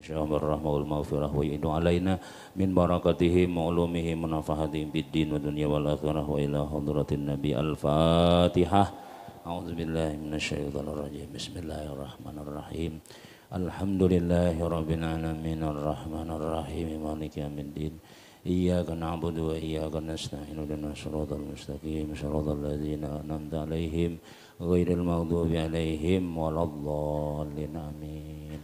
Insyaallah rahmah wal maghfirah min barakatihi ma'lumihi munafahatihi bid din wa dunya wal nabi al fatihah A'udzu billahi minasyaitonir rajim. Bismillahirrahmanirrahim. Alhamdulillahi rabbil alamin arrahmanir rahim maliki yaumiddin. Iyyaka na'budu wa iyyaka nasta'in. Ihdinash shiratal mustaqim. Shiratal ladzina an'amta 'alaihim ghairil maghdubi 'alaihim waladdallin. Amin.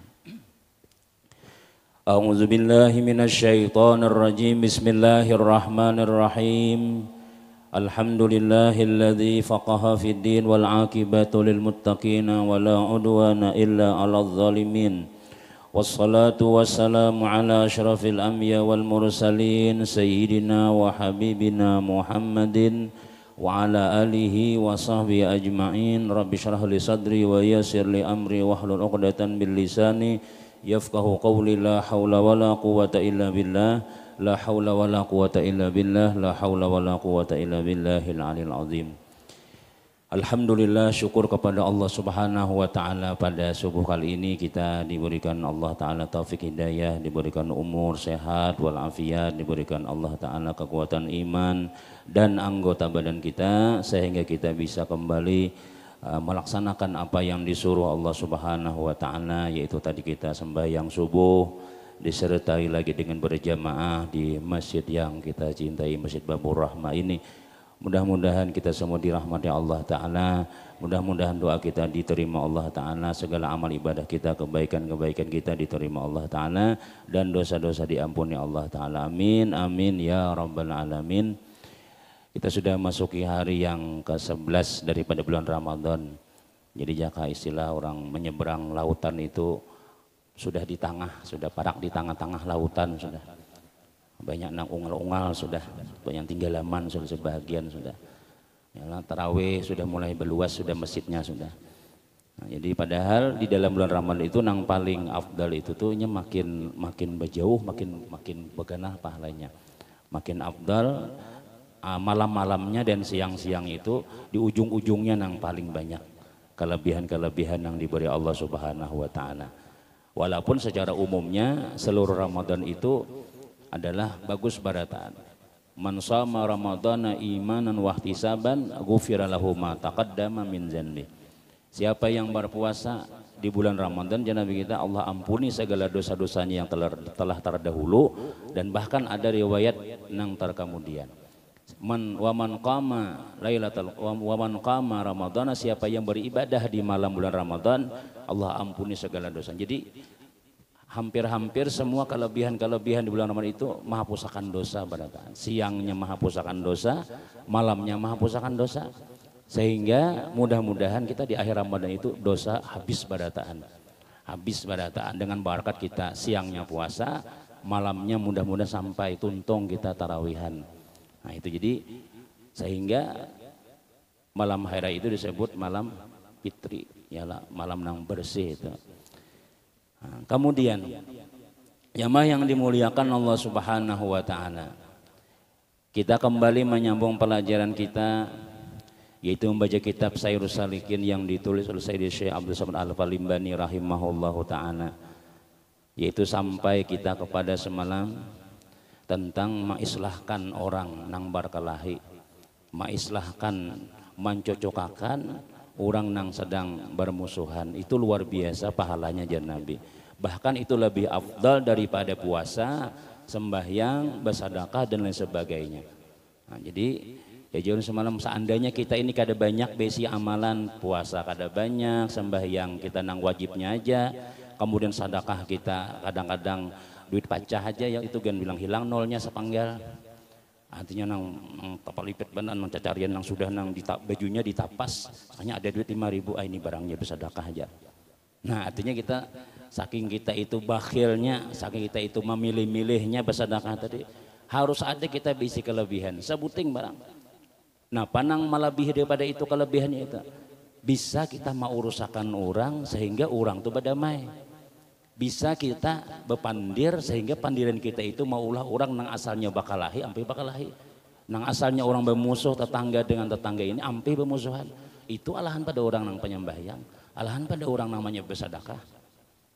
أعوذ بالله من الشيطان الرجيم بسم الله الرحمن الرحيم الحمد لله الذي فقه في الدين والعاقبة للمتقين ولا عدوان إلا على الظالمين والصلاة والسلام على أشرف الأنبياء والمرسلين سيدنا وحبيبنا محمد وعلى آله وصحبه أجمعين رب اشرح لي صدري ويسر لي أمري واحلل عقدة من لساني Yafkahu qawli la hawla wa la quwata illa billah la hawla wa la quwata illa billah la hawla wa la quwata illa billahil alil azim Alhamdulillah syukur kepada Allah Subhanahu wa taala pada subuh kali ini kita diberikan Allah taala taufik hidayah, diberikan umur sehat walafiat diberikan Allah taala kekuatan iman dan anggota badan kita sehingga kita bisa kembali Uh, melaksanakan apa yang disuruh Allah Subhanahu wa taala yaitu tadi kita sembahyang subuh disertai lagi dengan berjamaah di masjid yang kita cintai Masjid Babur Rahmah ini mudah-mudahan kita semua dirahmati Allah taala mudah-mudahan doa kita diterima Allah taala segala amal ibadah kita kebaikan-kebaikan kita diterima Allah taala dan dosa-dosa diampuni Allah taala amin amin ya rabbal alamin kita sudah masuki hari yang ke-11 daripada bulan Ramadan. Jadi jaka istilah orang menyeberang lautan itu sudah di tengah, sudah parak di tengah-tengah lautan sudah. Banyak nang ungal-ungal sudah, banyak tinggalaman sudah sebagian sudah. Ya, taraweh sudah mulai berluas sudah masjidnya sudah. Nah, jadi padahal di dalam bulan Ramadan itu nang paling afdal itu tuh makin makin berjauh makin makin beganah pahalanya. Makin afdal uh, malam-malamnya dan siang-siang itu di ujung-ujungnya yang paling banyak kelebihan-kelebihan yang diberi Allah Subhanahu wa taala. Walaupun secara umumnya seluruh Ramadan itu adalah bagus barataan. Man sama Ramadana imanan wa saban ghufira lahu ma taqaddama min zanbi. Siapa yang berpuasa di bulan Ramadan jenazah ya kita Allah ampuni segala dosa-dosanya yang telah, telah terdahulu dan bahkan ada riwayat yang terkemudian man wa man qama lailatul wa man qama ramadhana siapa yang beribadah di malam bulan Ramadan Allah ampuni segala dosa. Jadi hampir-hampir semua kelebihan-kelebihan di bulan Ramadan itu menghapuskan dosa pada siangnya menghapuskan dosa, malamnya menghapuskan dosa. Sehingga mudah-mudahan kita di akhir Ramadan itu dosa habis badataan. Habis badataan dengan barakat kita siangnya puasa, malamnya mudah-mudahan sampai tuntung kita tarawihan. Nah itu jadi sehingga malam hari itu disebut malam fitri, ialah malam yang bersih itu. Nah, kemudian jamaah yang dimuliakan Allah Subhanahu wa taala. Kita kembali menyambung pelajaran kita yaitu membaca kitab Sayyidus Salikin yang ditulis oleh Sayyid Syekh Abdul Samad Al-Falimbani rahimahullahu taala yaitu sampai kita kepada semalam tentang maislahkan orang nang barkalahi maislahkan mencocokakan orang nang sedang bermusuhan itu luar biasa pahalanya jan nabi bahkan itu lebih afdal daripada puasa sembahyang bersedekah dan lain sebagainya nah, jadi Ya jauh semalam seandainya kita ini kada banyak besi amalan puasa kada banyak sembahyang kita nang wajibnya aja kemudian sadakah kita kadang-kadang duit pancah aja ya itu gan bilang hilang nolnya sepanggal artinya nang, nang lipet banan nang cacarian nang sudah nang ditap, bajunya ditapas hanya ada duit lima ribu ah ini barangnya bersedekah aja nah artinya kita saking kita itu bakhilnya saking kita itu memilih-milihnya bersedekah tadi harus ada kita bisi kelebihan sebuting barang nah panang lebih daripada itu kelebihannya itu bisa kita mau urusakan orang sehingga orang tuh berdamai bisa kita bepandir sehingga pandiran kita itu maulah orang nang asalnya bakalahi ampe bakalahi nang asalnya orang bermusuh tetangga dengan tetangga ini ampe bermusuhan itu alahan pada orang nang penyembahyang alahan pada orang namanya bersadakah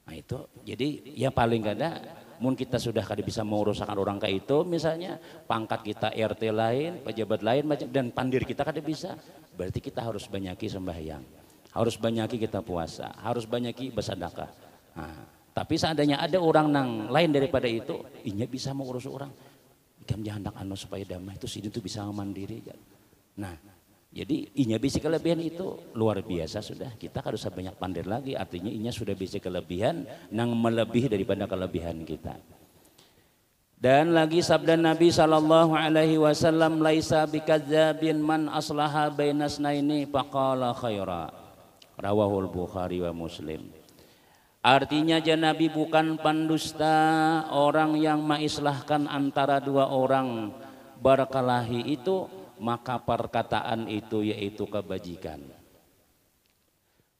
nah itu jadi ya paling kada mun kita sudah kada bisa merusakkan orang kayak itu misalnya pangkat kita RT lain pejabat lain dan pandir kita kada bisa berarti kita harus banyaki sembahyang harus banyaki kita puasa harus banyaki bersedekah nah tapi seandainya ada orang nang lain daripada itu, inya bisa mengurus orang. Ikam nak anu supaya damai itu sidin tuh bisa mandiri. Nah, jadi inya bisa kelebihan itu luar biasa sudah. Kita kan harus banyak pandir lagi. Artinya inya sudah bisa kelebihan nang melebihi daripada kelebihan kita. Dan lagi sabda Nabi sallallahu alaihi wasallam laisa bikadzabin man aslaha bainasnaini pakala khaira. Rawahul Bukhari wa Muslim. Artinya aja Nabi bukan pandusta orang yang maislahkan antara dua orang berkelahi itu maka perkataan itu yaitu kebajikan.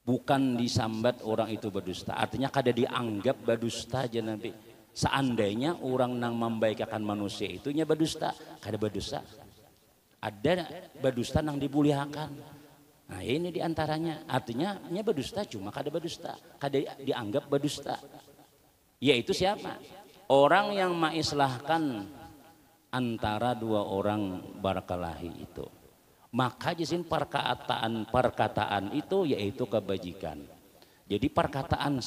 Bukan disambat orang itu berdusta. Artinya kada dianggap berdusta aja Nabi. Seandainya orang nang membaikakan manusia itunya berdusta, kada berdusta. Ada berdusta nang dibulihakan Nah ini diantaranya artinya nya berdusta cuma kada berdusta kada dianggap berdusta. Yaitu siapa? Orang yang maislahkan antara dua orang barakalahi itu. Maka jisin perkataan perkataan itu yaitu kebajikan. Jadi perkataan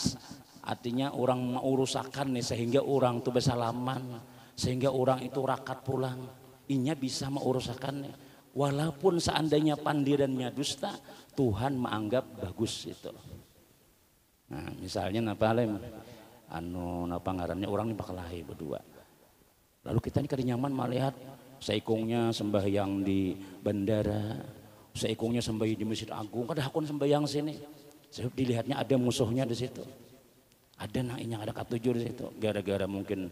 artinya orang maurusakan nih sehingga orang itu bersalaman sehingga orang itu rakat pulang. Inya bisa maurusakan nih Walaupun seandainya pandirannya dusta, Tuhan menganggap bagus itu. Nah, misalnya napa lem? Anu napa ngarannya orang ini bakal lahir berdua. Lalu kita ini kadang nyaman melihat seikungnya sembahyang di bandara, seikungnya sembahyang di masjid agung, kadang hakun sembahyang sini. dilihatnya ada musuhnya di situ ada nainya ada katujur situ gara-gara mungkin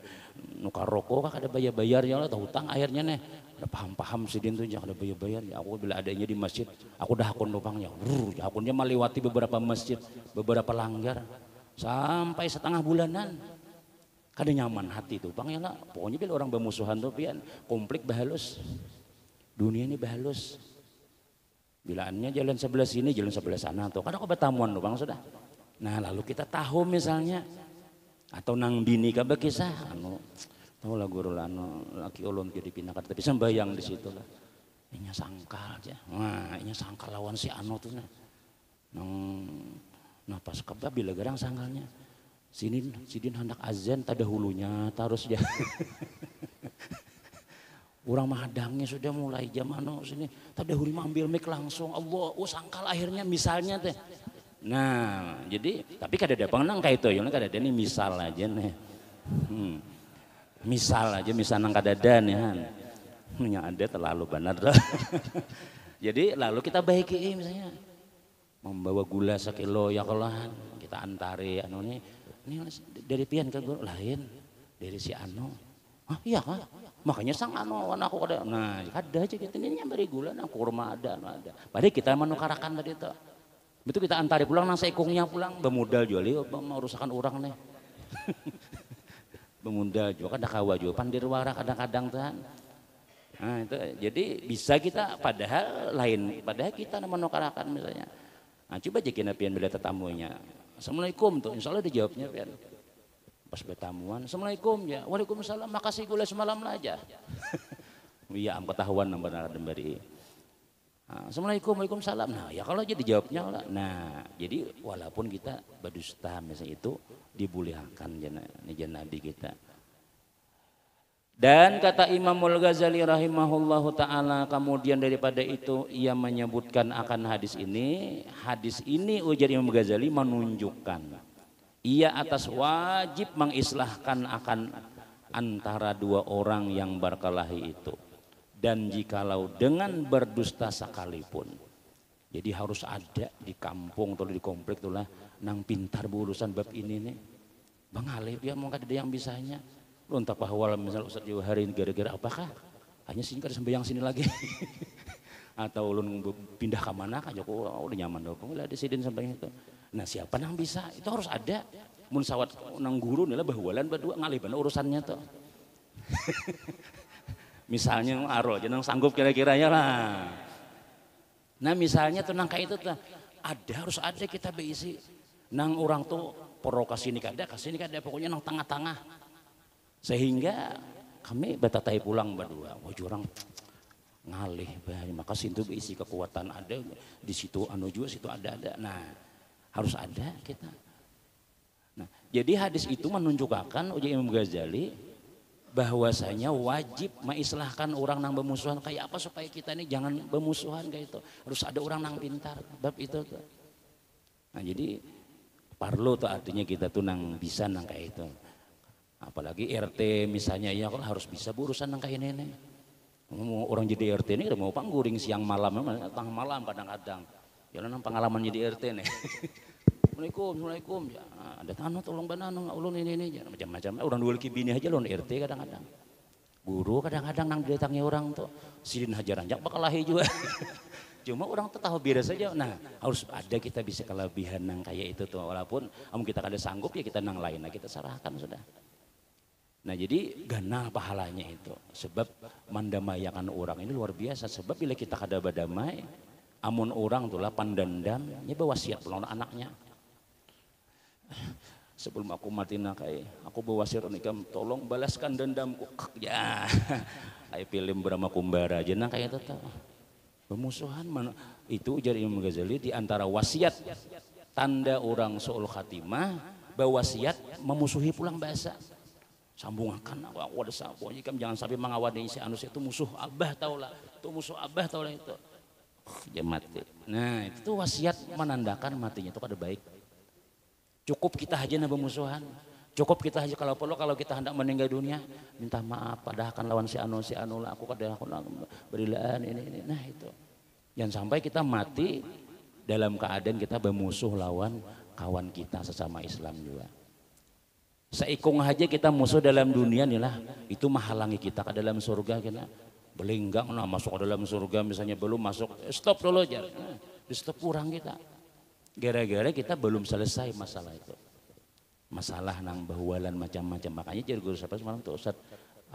nukar rokok kah ada bayar-bayarnya lah atau hutang akhirnya nih ada paham-paham sih tuh jangan ya, ada bayar-bayar aku ya bila adanya di masjid aku dah akun lubangnya Wuh, ya akunnya melewati beberapa masjid beberapa langgar sampai setengah bulanan kada kan nyaman hati tuh bang ya lah pokoknya bila orang bermusuhan tuh pian komplik bahalus dunia ini bahalus bilaannya jalan sebelah sini jalan sebelah sana tuh kada aku bertamuan lubang sudah Nah lalu kita tahu misalnya atau nang bini kabe kisah anu tahu lah guru lah anu laki ulun jadi pinakat tapi sembayang di situ lah. Inya sangkal aja. Wah, inya sangkal lawan si anu tuh nah. Nang nah pas kebab bila gerang sangkalnya. Sini sini hendak azan tada hulunya terus dia. Orang mahadangnya sudah mulai jam ano sini ada hulu ambil mik langsung Allah, oh sangkal akhirnya misalnya teh Nah, jadi tapi kada ada pengenang kayak itu, yang kada ada ini misal aja nih. Hmm. Misal aja, misal nang kada ada nih han. Hmm, yang ada terlalu benar. jadi lalu kita baiki eh, misalnya membawa gula sekilo ya kalau kita antari anu nih ini dari pian ke guru lain dari si anu ah iya kah makanya sang anu anakku aku kada nah ada aja kita gitu. ini nyamperi gula nah kurma ada anu ada padahal kita menukarakan tadi itu itu kita antari pulang nang seikungnya pulang bemodal jual ieu mau rusakan orang nih. bemodal jual kan kawa jual pandir wara kadang-kadang tahan. Nah, itu jadi bisa kita padahal lain padahal kita nemenokarakan misalnya. Nah, coba aja kena pian bila tetamunya. Assalamualaikum tuh, insya Allah dijawabnya pian. Pas bertamuan, Assalamualaikum ya, Waalaikumsalam, makasih gula semalam aja. Iya, am ketahuan nomor nara dembari. Ah, assalamualaikum, waalaikumsalam. Nah, ya kalau aja dijawabnya lah. Nah, jadi walaupun kita berdusta misalnya itu dibolehkan jalan Nabi kita. Dan kata Imamul Ghazali rahimahullahu taala kemudian daripada itu ia menyebutkan akan hadis ini, hadis ini ujar Imam Ghazali menunjukkan ia atas wajib mengislahkan akan antara dua orang yang berkelahi itu dan jikalau dengan berdusta sekalipun. Jadi harus ada di kampung atau di komplek itulah nang pintar berurusan bab ini nih. Bang Alif ya mau ada yang bisanya. Lu entah pahwal misalnya Ustaz Jawa hari ini gara-gara apakah? Hanya sini kan sampai yang sini lagi. atau lu pindah ke mana kan Joko ya oh, udah nyaman dong. Lah di sini sampai itu. Nah siapa nang bisa? Itu harus ada. Mun sawat nang guru bahwa lain berdua ngalih urusannya tuh. Misalnya aro, jenang sanggup kira kiranya ya lah. Nah misalnya tuh kayak itu tuh ada harus ada kita berisi. Nang orang tuh poro kasih nikah ada, kasih nikah kada pokoknya nang tengah-tengah. Sehingga kami batatai pulang berdua. Wah jurang ngalih bah maka situ berisi kekuatan ada di situ anu juga situ ada ada nah harus ada kita nah jadi hadis itu menunjukkan ujar Imam Ghazali bahwasanya wajib mengislahkan orang nang bermusuhan kayak apa supaya kita ini jangan bermusuhan kayak itu harus ada orang nang pintar bab itu tuh. nah jadi parlo tuh artinya kita tuh nang bisa nang kayak itu apalagi RT misalnya ya kok harus bisa burusan nang kayak nenek mau orang jadi RT ini mau pangguring siang malam tengah malam kadang-kadang ya nang pengalaman jadi RT nih assalamualaikum assalamualaikum ya ada tanah tolong banana ulun ini ini ya. macam-macam eh, orang dua bini aja ulun rt kadang-kadang guru kadang-kadang nang datangnya orang tuh sidin hajaran anjak bakal lahir juga Cuma orang tuh tahu biasa saja. Nah, harus ada kita bisa kelebihan nang kayak itu tuh. Walaupun om kita kada sanggup ya kita nang lain. Nah, kita serahkan sudah. Nah jadi gana pahalanya itu. Sebab mendamaikan orang ini luar biasa. Sebab bila kita kada berdamai, amun orang itulah pandandam, ini ya siap pulang anaknya sebelum aku mati nakai eh, aku bawa sir nikam tolong balaskan dendamku ya ayo film berama Kumbara aja nakai ya, tetap pemusuhan mana itu ujar Imam Ghazali di antara wasiat tanda orang soal khatimah wasiat memusuhi pulang bahasa sambungakan aku nah, ada sapu kan jangan sampai mengawani si anus itu musuh abah taulah itu musuh abah taulah itu Ya mati nah itu wasiat menandakan matinya itu ada baik Cukup kita haji nabi musuhan. Cukup kita haji kalau perlu kalau kita hendak meninggal dunia minta maaf padahal akan lawan si anu si anu lah aku kada aku berilaan ini ini nah itu. yang sampai kita mati dalam keadaan kita bermusuh lawan kawan kita sesama Islam juga. Seikung aja kita musuh dalam dunia lah itu menghalangi kita ke dalam surga kita belenggang nah masuk ke dalam surga misalnya belum masuk stop dulu aja di stop kurang kita Gara-gara kita belum selesai masalah itu. Masalah nang bahualan macam-macam. Makanya jadi guru siapa semalam tuh Ustaz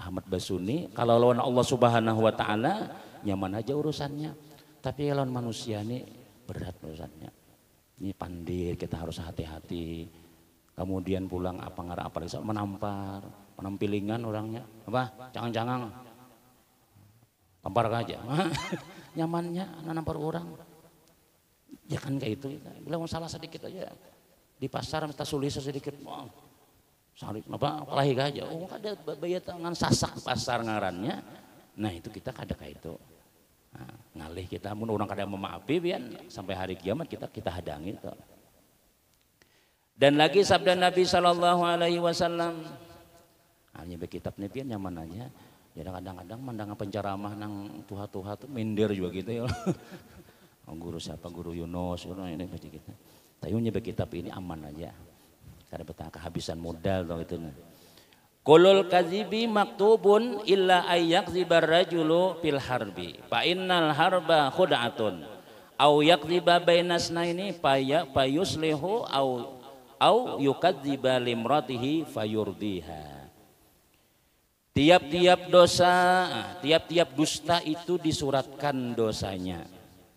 Ahmad Basuni. Kalau lawan Allah subhanahu wa ta'ala nyaman aja urusannya. Tapi lawan manusia ini berat urusannya. Ini pandir kita harus hati-hati. Kemudian pulang apa ngara apa menampar, penampilingan orangnya. Apa? Jangan-jangan tampar aja. Nyamannya nampar orang ya kan kayak itu. Kita bilang salah sedikit aja. Di pasar minta sulisa sedikit. Wow. sorry, apa apalagi aja. Oh, ada bayar tangan sasak pasar ngarannya. Nah, itu kita kada kayak itu. Nah, ngalih kita mun orang kada memaafi sampai hari kiamat kita kita hadangi itu. Dan lagi sabda Nabi Shallallahu Alaihi Wasallam, hanya ah, kitab nih bian nyaman aja. Jadi ya, kadang-kadang pandangan penceramah nang tuha-tuha tuh minder juga gitu ya. Oh, guru siapa guru Yunus guru ini pasti kita tapi nyebut kitab ini aman aja karena betah kehabisan modal dong itu Kulul kazibi maktubun illa ayak zibar rajulu pil harbi fa innal harba khud'atun au yakziba bainasna ini payak payuslihu au au yukadziba limratihi fayurdiha Tiap-tiap dosa, tiap-tiap dusta itu disuratkan dosanya.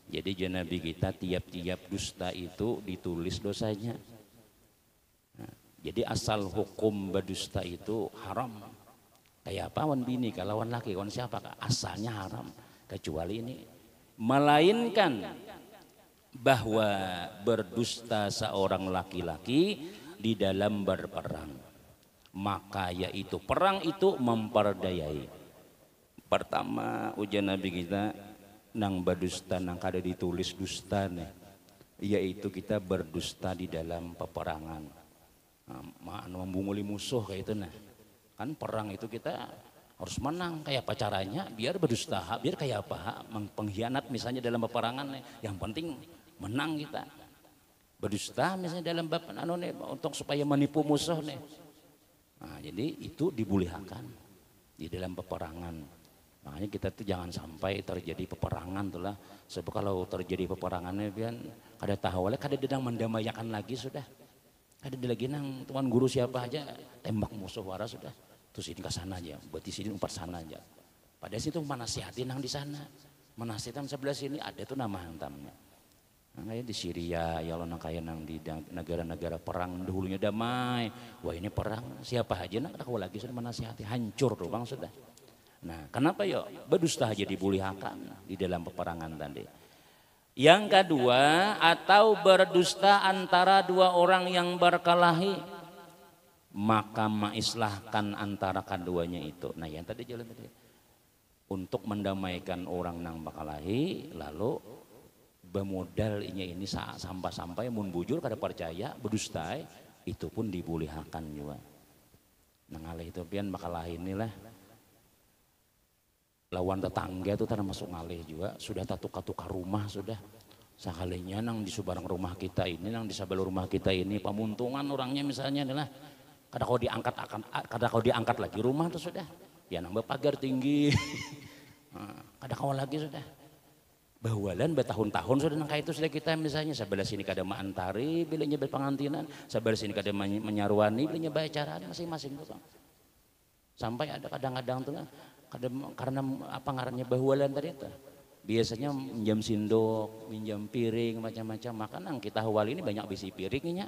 Jadi Nabi kita tiap-tiap dusta itu ditulis dosanya. Nah, jadi asal hukum berdusta itu haram. Kayak apa wan bini, kalau wan laki, wan siapa? Asalnya haram. Kecuali ini. Melainkan bahwa berdusta seorang laki-laki di dalam berperang. Maka yaitu perang itu memperdayai. Pertama ujian Nabi kita nang badusta nang kada ditulis dusta nih yaitu kita berdusta di dalam peperangan nah, anu membunguli musuh kayak itu nah kan perang itu kita harus menang kayak apa caranya biar berdusta biar kayak apa pengkhianat misalnya dalam peperangan nih. yang penting menang kita berdusta misalnya dalam bab anu nih, untuk supaya menipu musuh nih nah, jadi itu dibulihakan di dalam peperangan Makanya kita tuh jangan sampai terjadi peperangan tuh lah. Sebab kalau terjadi peperangannya kan ada tahu oleh kada dedang mendamaikan lagi sudah. Kada lagi nang tuan guru siapa aja tembak musuh wara sudah. Terus ini ke sana aja, buat di sini umpat sana aja. Pada situ sihatin nang di sana. mana sihatin sebelah sini ada tuh nama hantamnya. Nah, ya di Syria, ya Allah nang kaya nang di negara-negara perang dahulunya damai. Wah ini perang, siapa aja nang kau lagi sudah menasihati, hancur tuh bang sudah. Nah, kenapa ya berdusta aja dibulihakan di dalam peperangan tadi? Yang kedua, atau berdusta antara dua orang yang berkelahi, maka maislahkan antara keduanya itu. Nah, yang tadi jalan tadi. Untuk mendamaikan orang nang berkelahi, lalu bemodalnya ini sampai sampai mun bujur kada percaya berdusta itu pun dibulihakan juga. Nah, itu pian bakal inilah lawan tetangga itu tanah masuk ngalih juga sudah tukar-tukar rumah sudah sekalinya nang di sebarang rumah kita ini nang di sebelah rumah kita ini pamuntungan orangnya misalnya adalah kada kau diangkat akan kada kau diangkat lagi rumah itu sudah ya nambah pagar tinggi ah, kada kau lagi sudah bahualan bertahun-tahun sudah nang itu sudah kita misalnya sebelah sini kada maantari bilanya berpengantinan sebelah sini kada menyaruani bilanya bayar acaraan masing-masing sampai ada kadang-kadang tuh karena apa ngarannya bahualan tadi itu. Biasanya minjam sindok, minjam piring, macam-macam makanan. Kita hual ini banyak besi piringnya,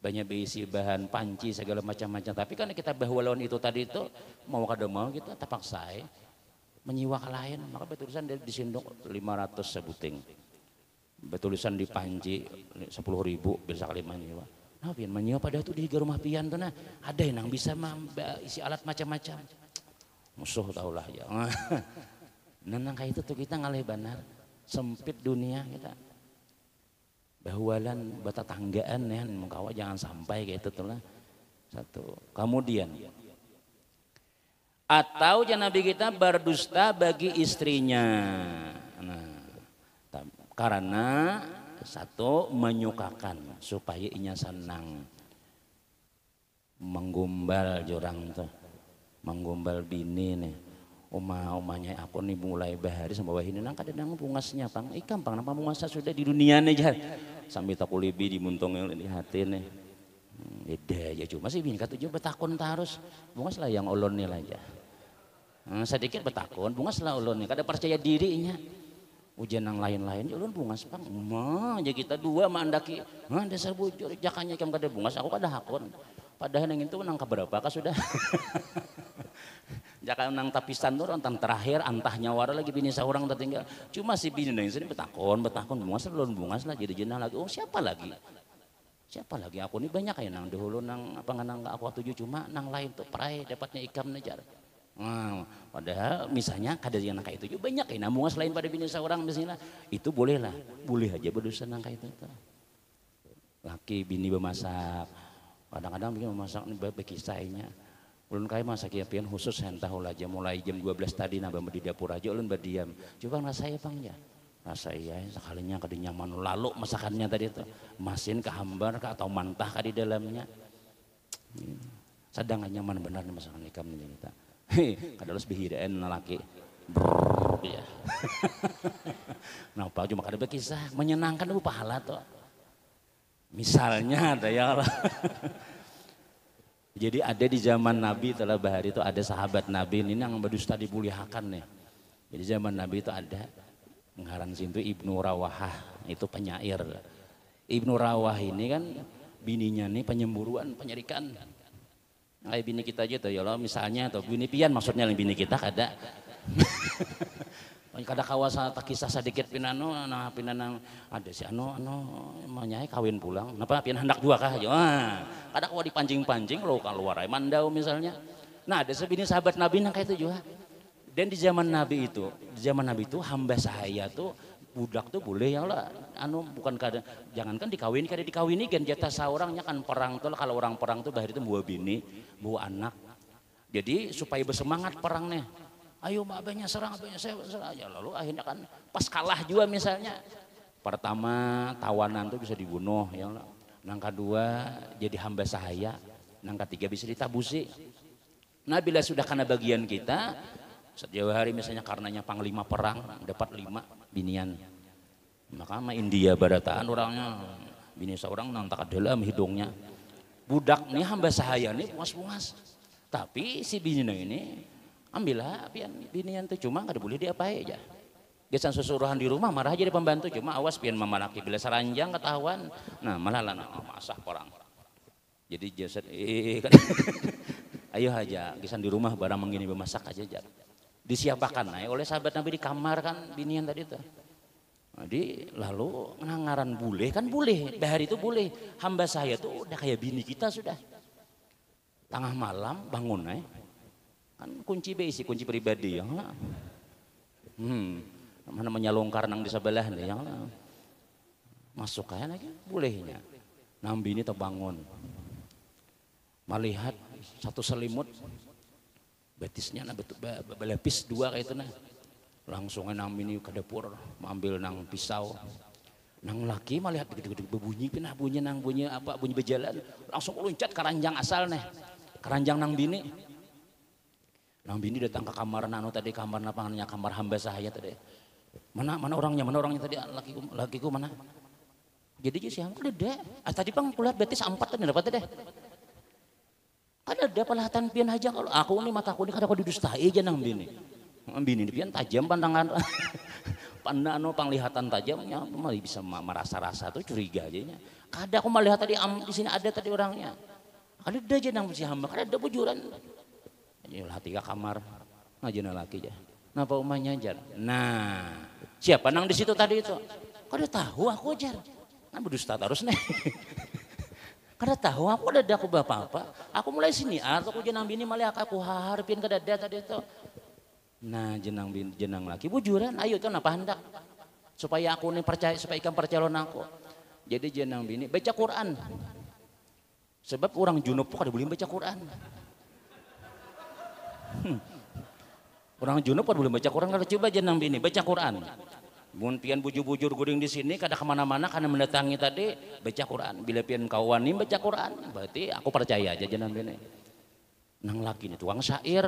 banyak besi bahan panci segala macam-macam. Tapi kan kita bahualan itu tadi itu mau kada mau kita terpaksa menyiwa ke lain. Maka betulisan dari sindok 500 sebuting. Betulisan di panci 10 ribu bisa kali menyiwa. Nah, pian menyiwa pada itu di rumah pian tuh nah ada yang bisa isi alat macam-macam musuh taulah ya nenang kayak itu tuh kita ngalih banar sempit dunia kita bahwalan bata tanggaan ya mengkawa jangan sampai kayak itu tuh lah satu kemudian atau Nabi kita berdusta bagi istrinya nah karena satu menyukakan supaya inya senang menggumbal jurang tuh menggombal bini nih Oma omanya aku nih mulai bahari sama ini nang bunga senyap pang ikan pang napa mungasa sudah di dunia nih jahat sambil tak lebih di muntungnya di hati nih hmm, beda ya cuma sih bini kata juga takon terus bunga lah yang olon nih lah ya hmm, sedikit betakon bunga lah olon nih kada percaya dirinya ujian yang lain-lain ya ulun bungas pang ma ya kita dua mandaki ma dasar bujur jakanya kam kada bungas aku kada hakon Padahal yang itu menang keberapa kah sudah? Jangan menang tapisan tuh orang terakhir antah nyawara lagi bini seorang tertinggal. Cuma si bini yang sini betakon betakon bungas belum bungas lah jadi jenah lagi. Oh siapa lagi? Siapa lagi aku ini banyak ya nang dahulu nang apa nang aku tuju cuma nang lain tuh perai dapatnya ikam najar. padahal misalnya kada yang nangka itu juga banyak ya namun selain pada bini seorang misalnya itu boleh lah boleh aja berdosa nang itu laki bini bermasak kadang-kadang bikin memasak ini bagi sayanya ulun kaya masak pian khusus hentahu aja mulai jam 12 tadi nambah di dapur aja ulun berdiam coba rasanya pang ya rasa iya sekalinya kada nyaman lalu masakannya tadi itu masin kehambar ke atau mantah di dalamnya sedang nyaman benar nih masakan ikam nih kita kadalus bihidain lelaki Brrr, ya. pak cuma kada berkisah menyenangkan bu pahala tuh. Misalnya ada ya Allah. Jadi ada di zaman Nabi telah bahari itu ada sahabat Nabi ini yang berdusta dipulihakan nih. Jadi zaman Nabi itu ada ngaran situ Ibnu Rawahah itu penyair. Ibnu Rawah ini kan bininya nih penyemburuan, penyerikan. Kayak bini kita aja tuh gitu, ya Allah misalnya atau bini pian maksudnya yang bini kita ada. kada kawasa tak kisah sedikit pinano nah pinanang ada si anu anu menyai kawin pulang napa pin hendak dua kah ya kada kawa dipancing-pancing lo kalau ai mandau misalnya nah ada sebini sahabat nabi nang kayak itu juga dan di zaman nabi itu di zaman nabi itu hamba sahaya tuh budak tuh boleh ya lah anu bukan kada jangan kan dikawin kada dikawini kan jatah seorangnya kan perang tuh kalau orang perang tuh bahari itu buah bini buah anak jadi supaya bersemangat perangnya ayo abahnya serang, abahnya saya serang. Ya lalu akhirnya kan pas kalah juga misalnya. Pertama tawanan tuh bisa dibunuh ya. Nang dua jadi hamba sahaya. Nang tiga bisa ditabusi. Nah bila sudah karena bagian kita, sejauh hari misalnya karenanya panglima perang dapat lima binian. Maka sama India barataan orangnya bini seorang nantak dalam hidungnya. Budak nih hamba sahaya nih puas-puas. Tapi si bini ini ambillah pian binian tuh cuma nggak boleh diapain aja gesan susuruhan di rumah marah jadi pembantu cuma awas pian memanaki bila saranjang ketahuan nah malah lana oh, masah orang jadi jasad eh, eh, eh, kan. ayo aja gesan di rumah barang mengini memasak aja jar disiapakan nah, oleh sahabat nabi di kamar kan binian tadi tuh jadi lalu ngaran boleh kan boleh bahar itu boleh hamba saya tuh udah kayak bini kita sudah tengah malam bangun naik eh kan kunci besi kunci pribadi ya hmm mana menyalongkar nang di sebelah nih yang masuk aja lagi bolehnya nambi ini terbangun melihat satu selimut betisnya nah betul belepis dua kayak itu nah langsung nang ini ke dapur ambil nang pisau nang laki melihat begitu begitu berbunyi pinah bunyi nang bunyi apa bunyi berjalan langsung loncat keranjang asal nih keranjang nang bini Nang bini datang ke kamar Nano anu tadi kamar napangannya kamar hamba saya tadi. Mana mana orangnya mana orangnya tadi lakiku lakiku mana? Jadi jadi siapa ada? Ah, tadi bang kulihat betis empat tadi dapat deh. Ada ada pelahatan pian aja kalau aku ini mataku ini kada kau didustai aja nang bini. Bini ini pian tajam pandangan. pandano no anu, panglihatan tajamnya malah bisa merasa-rasa tuh curiga aja nya. Kada aku melihat tadi di sini ada tadi orangnya. Ada aja nang si hamba, kada ada bujuran tiga kamar ngajina laki aja. Napa umahnya jar? Nah, siapa nang di situ tadi itu? Kau udah tahu aku ajar. Kan nah, berdusta terus nih. Kada tahu aku udah aku bapak apa. Aku mulai sini atau ah, aku jenang bini malah aku harapin ke dada tadi itu. Nah jenang bini, jenang laki bujuran ayo itu napa hendak supaya aku ini percaya supaya ikan percaya aku. Jadi jenang bini baca Quran. Sebab orang junub kada boleh baca Quran. Hmm. Orang junub kan boleh baca Quran kalau coba aja nang bini baca Quran. Mun pian bujur-bujur guring di sini kada kemana-mana karena mendatangi tadi baca Quran. Bila pian kawan ini baca Quran berarti aku percaya aja jenang bini. Nang lagi ini tuang syair.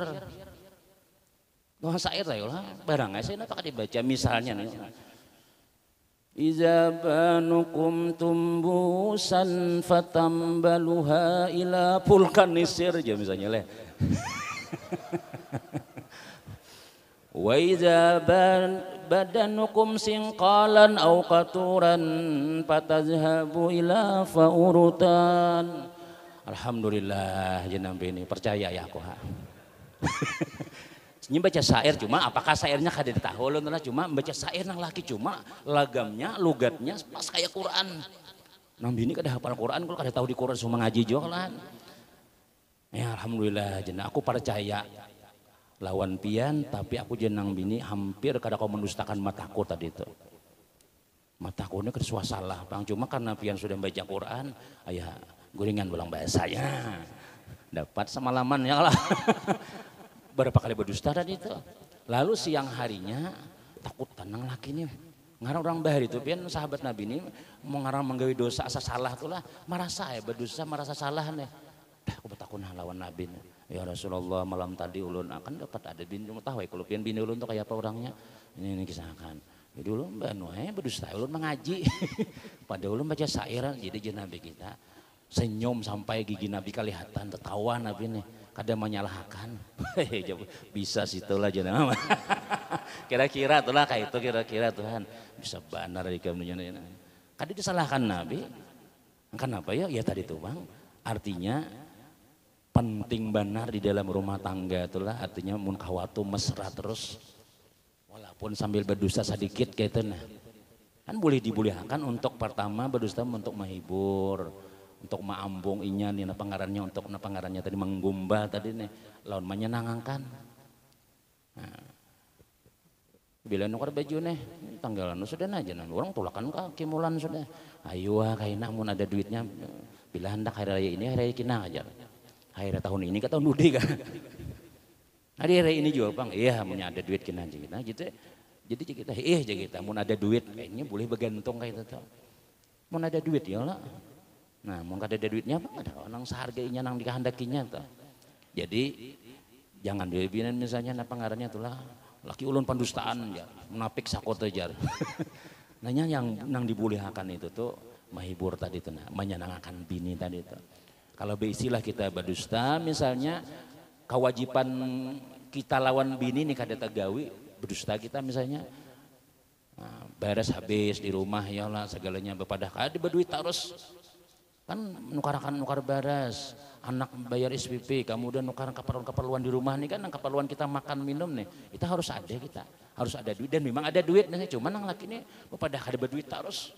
Tuang syair saya lah barang saya napa dibaca misalnya nih. إذا tumbusan تنبوسا فتنبلها ila pulkanisir Ya misalnya leh وإذا بدنكم سنقالا أو قطورا فتذهب إلى فأورتان Alhamdulillah jenambi ini percaya ya aku ha. ini baca syair cuma apakah syairnya kada ditahu lah cuma baca syair nang laki cuma lagamnya lugatnya pas kayak Quran. Nambi ini kada hafal Quran kalau kada tahu di Quran semua ngaji juga lah. Kan. Ya Alhamdulillah jenang aku percaya lawan pian tapi aku jenang bini hampir kada kau mendustakan mataku tadi itu. Mataku ini kedua salah bang cuma karena pian sudah membaca Quran ayah guringan ulang bahasa ya dapat semalaman ya lah. Berapa kali berdusta tadi itu. Lalu siang harinya takut tenang laki nih ngarang orang bahari itu pian sahabat Nabi ini mengarang menggawi dosa asa salah itulah lah merasa ya berdosa merasa salah nih aku takut lawan nabi ya Rasulullah malam tadi ulun akan ah, dapat ada bin rumah tahu kalau pian bin ulun tuh kayak apa orangnya ini ini kisahkan jadi ulun banu eh berdusta ulun mengaji pada ulun baca syairan jadi jenabi kita senyum sampai gigi nabi kelihatan tertawa nabi nih kadang menyalahkan bisa sih lah jenama kira-kira tuh lah kayak itu kira-kira Tuhan bisa benar di kamunya kadang disalahkan nabi kenapa ya ya tadi tuh bang artinya penting benar di dalam rumah tangga itulah artinya mun mesra terus walaupun sambil berdusta sedikit gitu nah kan boleh dibolehkan untuk pertama berdusta untuk menghibur untuk maambung inya nih nah pengarannya untuk nah pengarannya tadi menggumba tadi nih lawan menyenangkan nah, bila nukar baju nih tanggalan sudah aja nah orang tulakan kaki kimulan sudah ayo ah, kainamun mun ada duitnya bila hendak hari raya ini hari raya kina aja akhirnya tahun ini kata nudi kan. Hari hari ini juga bang, iya mau ada duit kena aja kita, gitu. Jadi kita, iya aja kita, mau ada duit kayaknya boleh bergantung kayak itu. Mau ada duit ya lah. Nah, mau ada duitnya apa ada orang seharganya nang dikehendakinya tuh. Jadi jangan dibinan misalnya apa nah, ngarannya tuh lah laki ulun pendustaan ya menapik sakota jar. Nanya yang nang dibolehkan itu tuh menghibur tadi tuh, nah. menyenangkan bini tadi tuh. Kalau beistilah kita berdusta misalnya kewajiban kita lawan bini nih kada tagawi berdusta kita misalnya nah, beres habis di rumah ya lah segalanya bepadah kadi berduit harus kan nukarakan nukar beres anak bayar SPP kemudian nukaran keperluan keperluan di rumah nih kan keperluan kita makan minum nih kita harus ada kita harus ada duit dan memang ada duit nih cuman yang laki ini bepadah kadi berduit harus,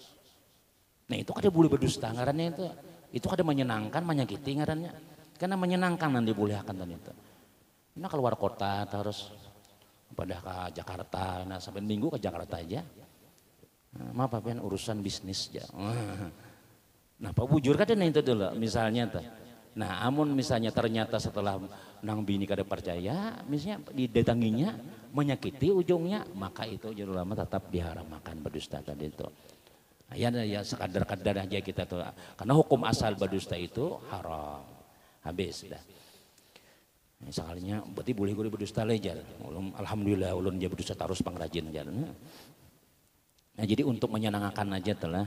nah itu kada boleh berdusta ngarannya itu itu ada menyenangkan, menyakiti ngarannya. Karena menyenangkan dan dibolehkan dan itu. Nah keluar kota terus pada ke Jakarta, nah sampai minggu ke Jakarta aja. Nah, maaf apa urusan bisnis aja. Nah, Pak bujur kan itu dulu misalnya tuh. Nah, amun misalnya ternyata setelah nang bini kada percaya, misalnya didatanginya menyakiti ujungnya, maka itu jadi lama tetap makan berdusta tadi itu. Ya, ya, ya sekadar-kadar aja kita tuh. Karena hukum asal berdusta itu haram. Habis dah. Misalnya, berarti boleh gue berdusta lejar. Alhamdulillah, ulun dia berdusta terus pengrajin aja. Nah. nah, jadi untuk menyenangkan aja telah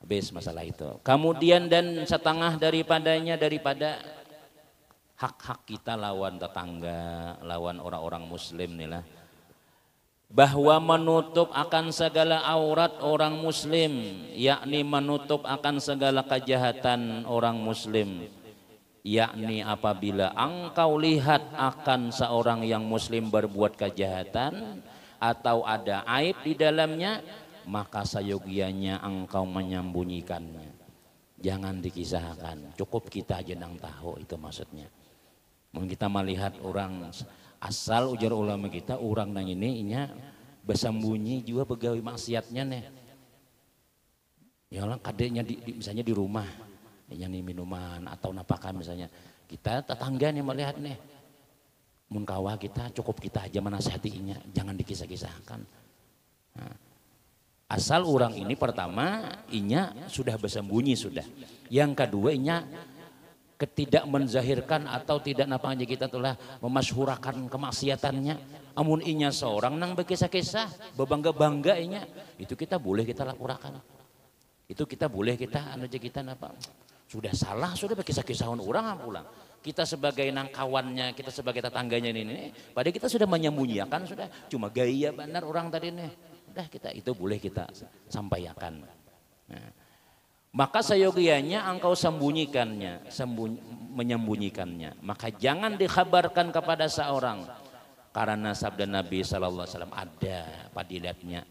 habis masalah itu. Kemudian dan setengah daripadanya daripada hak-hak kita lawan tetangga, lawan orang-orang muslim nih lah bahwa menutup akan segala aurat orang muslim yakni menutup akan segala kejahatan orang muslim yakni apabila engkau lihat akan seorang yang muslim berbuat kejahatan atau ada aib di dalamnya maka sayogianya engkau menyembunyikannya jangan dikisahkan cukup kita aja jenang tahu itu maksudnya mungkin kita melihat orang asal ujar ulama kita orang nang ini inya bersembunyi juga pegawai maksiatnya nih ya Allah kadenya di, di, misalnya di rumah inya nih minuman atau napakan misalnya kita tetangga nih melihat nih munkawa kita cukup kita aja menasihati inya jangan dikisah-kisahkan nah, asal orang ini pertama inya sudah bersembunyi sudah yang kedua inya ketidak menzahirkan atau tidak aja kita telah memasyhurakan kemaksiatannya amun inya seorang nang berkisah-kisah bebangga-bangga inya itu kita boleh kita lapurakan itu kita boleh kita anu kita napa sudah salah sudah berkisah-kisahun orang ah, pulang kita sebagai nang kawannya kita sebagai tetangganya ini, ini pada kita sudah menyembunyikan sudah cuma gaya benar orang tadi nih udah kita itu boleh kita sampaikan nah maka seyogianya engkau sembunyikannya, sembunyi, menyembunyikannya. Maka jangan dikhabarkan kepada seorang karena sabda Nabi sallallahu alaihi wasallam ada padilatnya.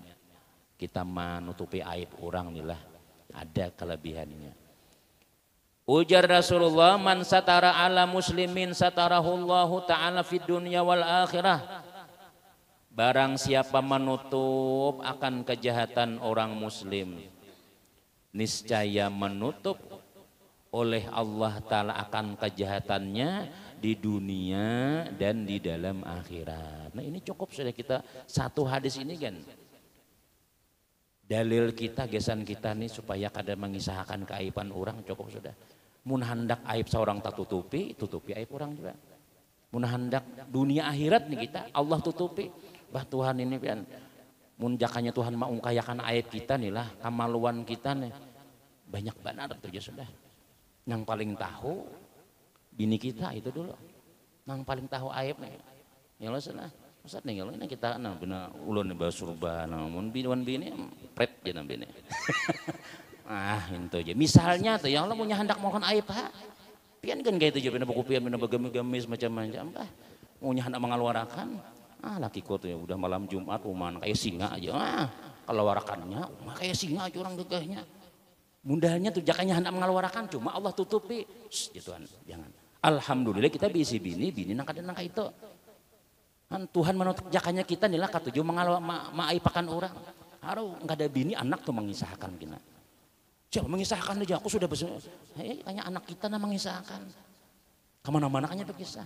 Kita menutupi aib orang inilah ada kelebihannya. Ujar Rasulullah man satara ala muslimin satarahullahu taala fid dunya wal akhirah. Barang siapa menutup akan kejahatan orang muslim, niscaya menutup oleh Allah Ta'ala akan kejahatannya di dunia dan di dalam akhirat. Nah ini cukup sudah kita satu hadis ini kan. Dalil kita, gesan kita nih supaya kadang mengisahkan keaiban orang cukup sudah. Mun handak aib seorang tak tutupi, tutupi aib orang juga. Mun handak dunia akhirat nih kita, Allah tutupi. Bah Tuhan ini kan munjakannya Tuhan mau kayakan aib kita nih lah kemaluan kita nih banyak benar tuh ya sudah yang paling tahu bini kita itu dulu yang paling tahu aib nih ya lo sana Ustaz nih ya ini kita nah bina ulun bahas surba namun mun bini wan bini pret ya nah bini ah itu aja misalnya tuh yang Allah punya hendak mohon aib ha pian kan kayak itu aja bina buku pian bina gamis macam-macam bah punya hendak mengeluarkan ah laki ku ya udah malam Jumat uman kayak singa aja ah kalau warakannya umah kayak singa aja orang gegahnya mundahnya tuh jakanya hendak mengeluarkan cuma Allah tutupi Shh, ya Tuhan jangan Alhamdulillah kita bisi bini bini nangka dan nangka itu kan Tuhan menutup jakanya kita nila katujuh mengeluarkan ma, maipakan orang harus nggak ada bini anak tuh mengisahkan kita coba mengisahkan aja, aku sudah besar. Hei, kayaknya anak kita nah mengisahkan. Kemana-mana kayaknya berkisah.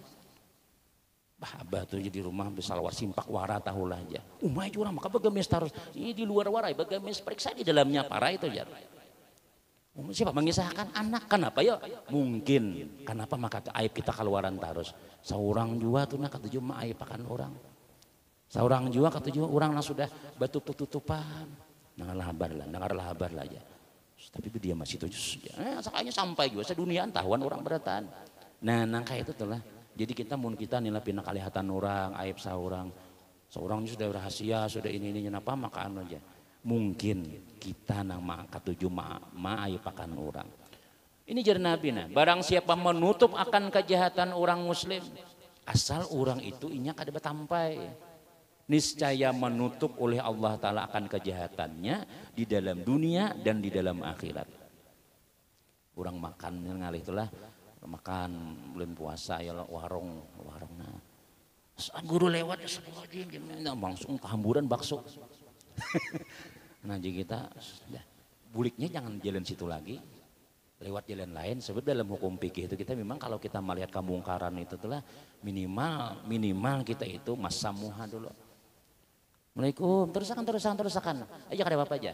Abah tuh jadi rumah besar war simpak wara tahulah aja. Umai jurah maka bagaimana tarus. Ini di luar warai bagaimana periksa di dalamnya parah itu jar. Siapa mengisahkan anak kenapa ya? Mungkin. Kenapa maka ke aib kita keluaran tarus. Seorang jua tuh nak ketujuh mah aib akan orang. Seorang jua ketujuh orang lah sudah batu tutupan. dengarlah habar lah, dengarlah habar lah aja. Tapi dia masih tujuh. Eh, sampai juga sedunia tahuan orang beratan. Nah nangka itu tuh jadi kita mun kita nilai pina kalihatan orang, aib seorang. Seorang sudah rahasia, sudah ini ini kenapa makan anu aja. Mungkin kita nang ma katuju ma, ma aib pakan orang. Ini jadi Nabi nah, barang siapa menutup akan kejahatan orang muslim asal orang itu inya kada betampai. Niscaya menutup oleh Allah Ta'ala akan kejahatannya di dalam dunia dan di dalam akhirat. Orang makan ngalih itulah makan bulan puasa ya warung warung nah saat guru lewat ya sebelum nah, langsung kehamburan bakso nah jadi kita sudah ya, buliknya jangan jalan situ lagi lewat jalan lain sebab dalam hukum fikih itu kita memang kalau kita melihat kemungkaran itu telah minimal minimal kita itu masa muha dulu Assalamualaikum terusakan terusakan terusakan aja kada apa aja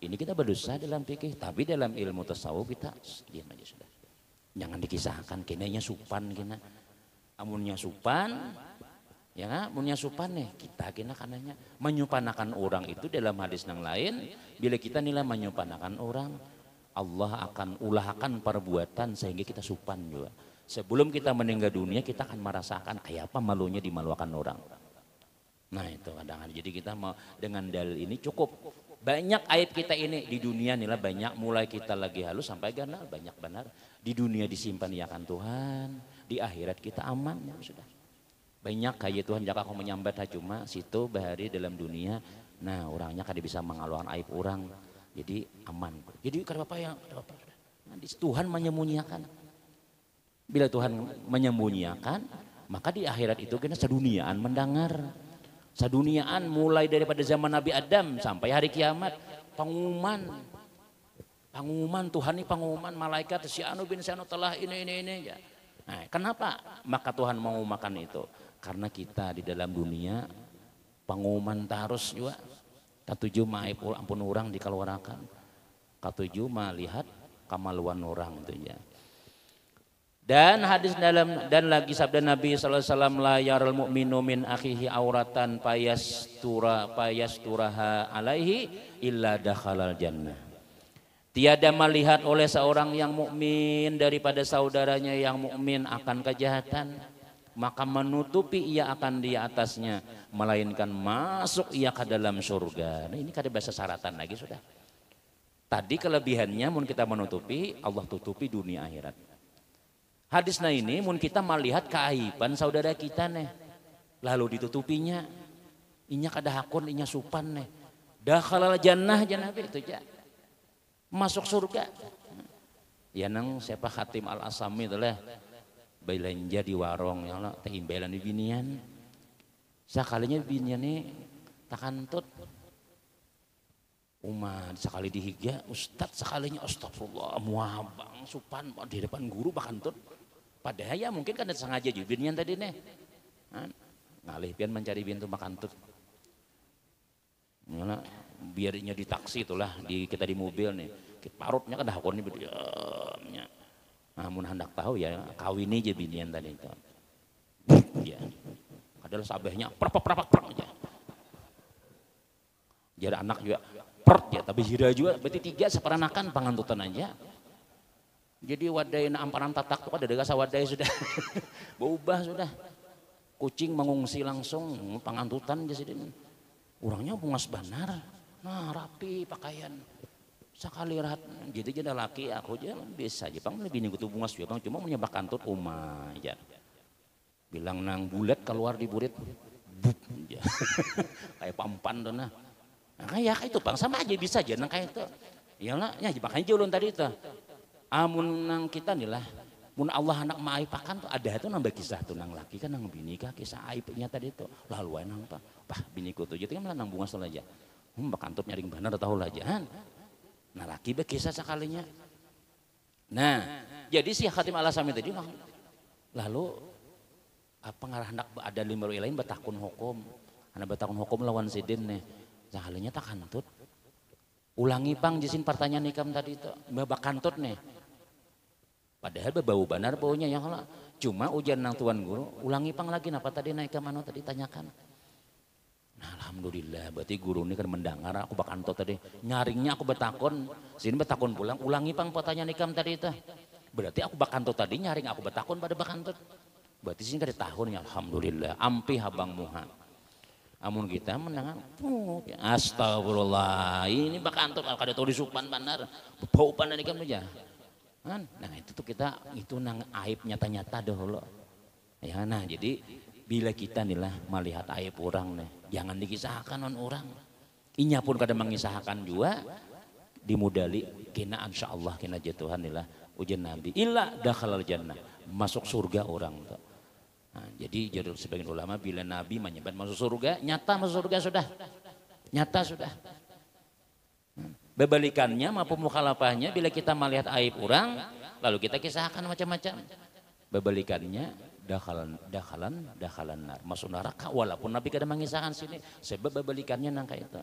ini kita berdosa dalam fikih tapi dalam ilmu tasawuf kita diam aja sudah jangan dikisahkan kinanya supan kena amunnya supan ya kan amunnya supan nih kita kena kananya menyupanakan orang itu dalam hadis yang lain bila kita nilai menyupanakan orang Allah akan ulahkan perbuatan sehingga kita supan juga sebelum kita meninggal dunia kita akan merasakan kayak apa malunya dimaluakan orang nah itu kadang-kadang jadi kita mau dengan dalil ini cukup banyak ayat kita ini di dunia nilai banyak mulai kita lagi halus sampai ganal banyak benar di dunia disimpan ya kan Tuhan, di akhirat kita aman ya sudah. Banyak kaya Tuhan jaka kau menyambat cuma situ bahari dalam dunia. Nah, orangnya kada bisa mengaluan aib orang. Jadi aman. Jadi kada apa yang kada apa. Nah, Tuhan menyembunyikan. Bila Tuhan menyembunyikan, maka di akhirat itu kita seduniaan mendengar. Seduniaan mulai daripada zaman Nabi Adam sampai hari kiamat pengumuman Pengumuman Tuhan ini pengumuman malaikat si Anu bin Anu telah ini ini ini ya. Nah, kenapa maka Tuhan mau makan itu? Karena kita di dalam dunia pengumuman terus juga. Katuju maipul ampun orang dikeluarkan. Katuju melihat kamaluan orang itu ya. Dan hadis dalam dan lagi sabda Nabi sallallahu alaihi wasallam la yaral mu'minu min akhihi auratan payas turaha alaihi illa dakhalal jannah. Tiada melihat oleh seorang yang mukmin daripada saudaranya yang mukmin akan kejahatan, maka menutupi ia akan di atasnya, melainkan masuk ia ke dalam surga. Nah, ini kada bahasa syaratan lagi sudah. Tadi kelebihannya mun kita menutupi, Allah tutupi dunia akhirat. Hadisnya ini mun kita melihat keaiban saudara kita nih, lalu ditutupinya, inya kada hakun, inya supan nih. Dah kalau jannah jannah itu jah masuk surga. Ya nang siapa Khatim Al Asami lah belanja di warung ya Allah teh imbelan di binian. Sakalinya binian ini takantut umat sekali dihiga ustad sekalinya astagfirullah muabang supan di depan guru bahkan tut padahal ya mungkin kan sengaja binian tadi nih ngalih pian mencari bintu makan tuh ya biarnya di taksi itulah di kita di mobil nih kita parutnya kan ini berdiamnya namun hendak tahu ya kawin aja binian tadi itu ya adalah sabehnya perpa perpa perpa aja jadi anak juga pert ya tapi hira juga berarti tiga seperanakan pangantutan aja jadi wadai na amparan tatak tuh ada degasa wadai sudah berubah sudah kucing mengungsi langsung pangantutan jadi orangnya bungas banar Nah rapi pakaian. Sekali rat, gitu jadi jadi laki aku aja biasa aja. bang lebih nyebut bunga sih, bang cuma menyebak antut oma aja. Bilang nang bulat keluar di burit, buk aja. kayak pampan dona. Nah, kayak itu bang sama aja bisa aja nang kayak itu. ya Iyalah, ya makanya jauh tadi itu. Amun nang kita nih lah, mun Allah anak maai pakan tuh ada itu nang kisah tuh nang laki kan nang bini kah kisah aibnya tadi itu lalu nang pak, bah bini kutu tuh jadi kan nang bunga selaja Hmm, kantor nyaring bener tahu lajahan. Nah laki be kisah sekalinya. Nah, jadi si Khatim Al Asami tadi lalu, lalu apa ngarah hendak ada lima lain betakun hukum. Anak betakun hukum lawan sidin nih. Sekalinya tak kantut. Ulangi pang jisin pertanyaan nikam tadi itu. mbak kantut nih. Padahal bau benar baunya ya Allah. Cuma ujian nang tuan guru, ulangi pang lagi napa tadi naik ke mana tadi tanyakan. Alhamdulillah, berarti guru ini kan mendengar aku bakal anto tadi. Nyaringnya aku betakon, sini betakon pulang, ulangi pang pertanyaan ikam tadi itu. Berarti aku bakal anto tadi nyaring aku betakon pada bakal anto. Berarti sini kada tahunnya Alhamdulillah, ampi habang muha. Amun kita mendengar, ya, astagfirullah, ini bak anto kada tahu disupan bandar, bau pandan ikam aja. Kan? Nah itu tuh kita itu nang aib nyata-nyata dahulu. Ya nah jadi bila kita nilah melihat aib orang nih jangan dikisahkan non orang inya pun kadang mengisahkan juga dimudali kena insya Allah kena jatuhan nilah ujian Nabi illa kalal jannah masuk surga orang jadi jadi sebagian ulama bila Nabi menyebut masuk surga nyata masuk surga sudah nyata sudah hmm. Bebalikannya maupun mukhalafahnya bila kita melihat aib orang lalu kita kisahkan macam-macam. Bebalikannya dahalan dahalan dahalan nar masuk neraka walaupun Nabi kada mangisahan sini sebab balikannya nang itu.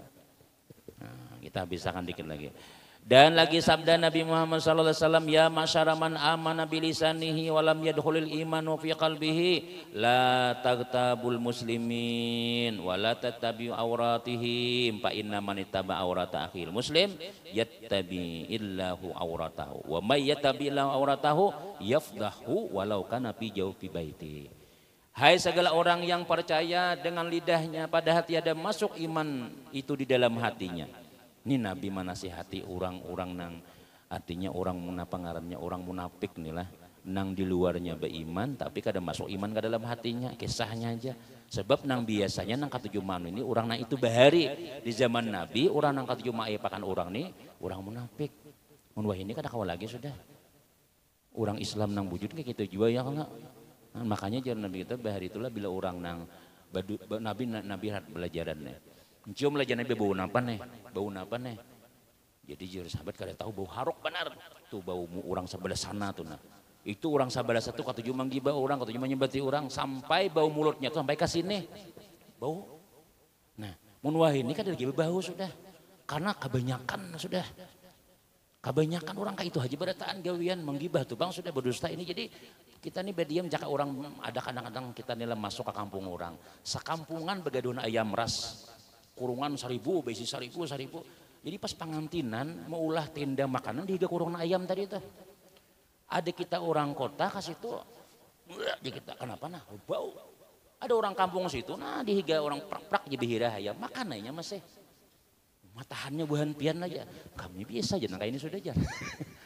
Nah, kita bisakan dikit lagi. Dan lagi sabda Nabi Muhammad sallallahu alaihi wasallam, "Ya masyaraman amana bilisanihi wa lam yadkhulil iman fi qalbihi, la tagtabul muslimin wa la tattabi'u auratihim fa inna man ittaba aurata akhil muslim yattabi illahu auratahu wa may yattabi illahu auratahu yafdahu walau kana fi jawfi baiti." Hai segala orang yang percaya dengan lidahnya pada hati ada masuk iman itu di dalam hatinya ini Nabi menasihati orang-orang nang artinya orang munafik ngarannya orang munafik nih lah nang di luarnya beriman tapi kadang masuk iman ke dalam hatinya kisahnya aja sebab nang biasanya nang katujuh manu ini orang nang itu bahari di zaman nabi orang nang katujuh ma pakan orang nih orang munafik munwah ini kada kawa lagi sudah orang Islam nang wujud kayak kita gitu juga ya kalau nah, makanya jalan nabi kita bahari itulah bila orang nang badu, nabi nabi hat belajarannya Cium lah jangan bau napa nih, bau napa nih. Jadi juru sahabat kada tahu bau harok benar. Tuh bau orang sebelah sana tuh nah. Itu orang sebelah satu kata jumang giba orang, kata cuma nyebati orang sampai bau mulutnya tuh sampai ke sini. Bau. Nah, mun ini kada kan lagi bau sudah. Karena kebanyakan sudah. Kebanyakan orang kayak itu haji berataan gawian menggibah tuh bang sudah berdusta ini jadi kita nih bediam jaka orang ada kadang-kadang kita nih masuk ke kampung orang. Sekampungan begadun ayam ras kurungan seribu, besi seribu, seribu. Jadi pas pengantinan mau ulah tenda makanan di kurung ayam tadi itu. Ada kita orang kota kasih itu di kita kenapa nah oh, bau. Ada orang kampung situ nah di higa orang prak-prak jadi hirah ayam makanannya masih eh. matahannya buhan pian aja. Kami biasa aja nah ini sudah aja.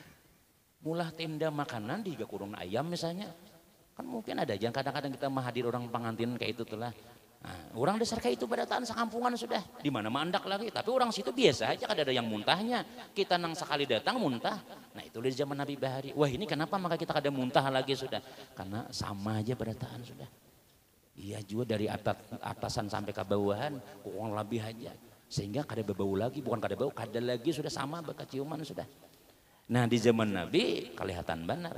Mulah tenda makanan di higa kurung ayam misalnya. Kan mungkin ada aja kadang-kadang kita menghadir orang pengantin kayak itu telah Nah, orang dasar kayak itu pada badataan sekampungan sudah di mana mandak lagi tapi orang situ biasa aja kadang ada yang muntahnya kita nang sekali datang muntah nah itu dari zaman Nabi Bahari wah ini kenapa maka kita kadang muntah lagi sudah karena sama aja pada badataan sudah iya juga dari atasan sampai ke bawahan kurang lebih aja sehingga kada bau lagi bukan kada bau kada lagi sudah sama bekaciuman sudah nah di zaman Nabi kelihatan benar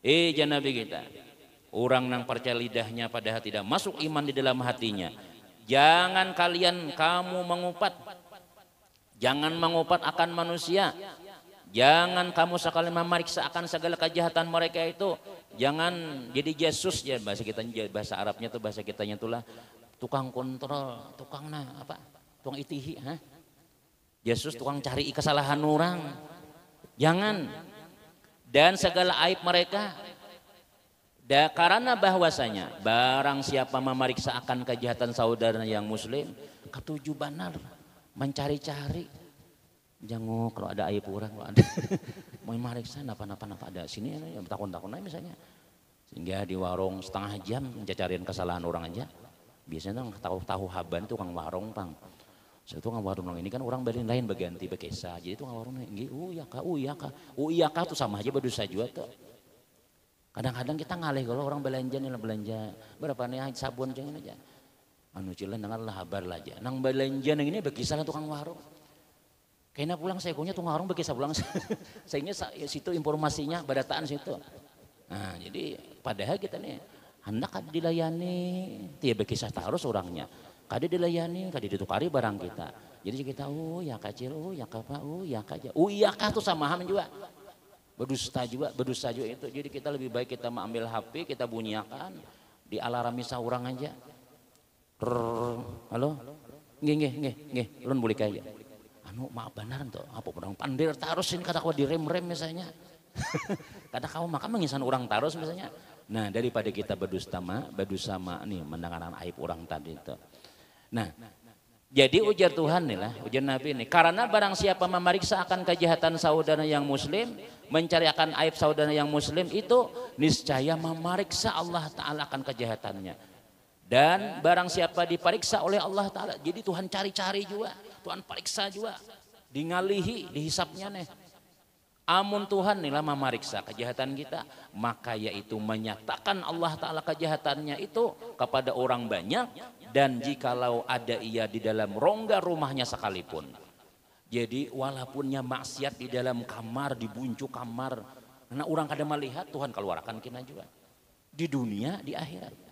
eh Nabi kita Orang yang percaya lidahnya padahal tidak masuk iman di dalam hatinya. Jangan kalian kamu mengupat. Jangan mengupat akan manusia. Jangan kamu sekali memeriksa akan segala kejahatan mereka itu. Jangan jadi Yesus ya bahasa kita bahasa Arabnya itu bahasa kitanya itulah tukang kontrol, tukang nah apa? Tukang itihi, ha? Yesus tukang cari kesalahan orang. Jangan. Dan segala aib mereka Da, karena bahwasanya barang siapa memeriksa akan kejahatan saudara yang muslim, ketujuh banar mencari-cari. Jangan kalau ada aib kurang, kalau ada mau memeriksa apa-apa ada sini ya, ya takut-takut aja misalnya. Sehingga di warung setengah jam mencariin kesalahan orang aja. Biasanya tahu tahu haban kang warung pang. Saya tukang warung ini kan orang beli lain berganti bekesa. Jadi tuh kang warung ini, oh iya kak, oh iya kak, oh iya kak tuh sama aja berdua jual tuh Kadang-kadang kita ngalih kalau orang belanja nih belanja berapa nih sabun jangan aja. Anu cilen dengar lah habar lah aja. Nang belanja nang ini berkisah tukang warung. Kayaknya pulang saya punya tukang warung berkisah pulang. saya ini situ informasinya berdataan situ. Nah, jadi padahal kita nih hendak kada dilayani, tiap berkisah taruh orangnya. Kada dilayani, kada ditukari barang kita. Jadi kita oh ya kecil oh ya kapa, oh ya kaja, oh ya kah tuh sama ham juga berdusta juga berdusta juga itu jadi kita lebih baik kita mengambil HP kita bunyikan di alarami orang aja Rrr, halo nggih nggih nggih nggih ulun boleh kaya anu maaf benar tuh apa orang pandir tarusin kata kau direm rem misalnya kata kau maka mengisan orang tarus misalnya nah daripada kita berdusta ma berdusta ma nih mendengarkan aib orang tadi itu nah jadi ujar Tuhan nih lah, ujar Nabi ini. Karena barang siapa memeriksa akan kejahatan saudara yang muslim, mencari akan aib saudara yang muslim itu niscaya memeriksa Allah taala akan kejahatannya. Dan barang siapa diperiksa oleh Allah taala, jadi Tuhan cari-cari juga, Tuhan periksa juga. Dingalihi, dihisapnya nih. Amun Tuhan inilah memeriksa kejahatan kita, maka yaitu menyatakan Allah taala kejahatannya itu kepada orang banyak dan jikalau ada ia di dalam rongga rumahnya sekalipun. Jadi walaupunnya maksiat di dalam kamar, di buncu kamar. Karena orang kadang melihat Tuhan keluarkan kita juga. Di dunia, di akhirat.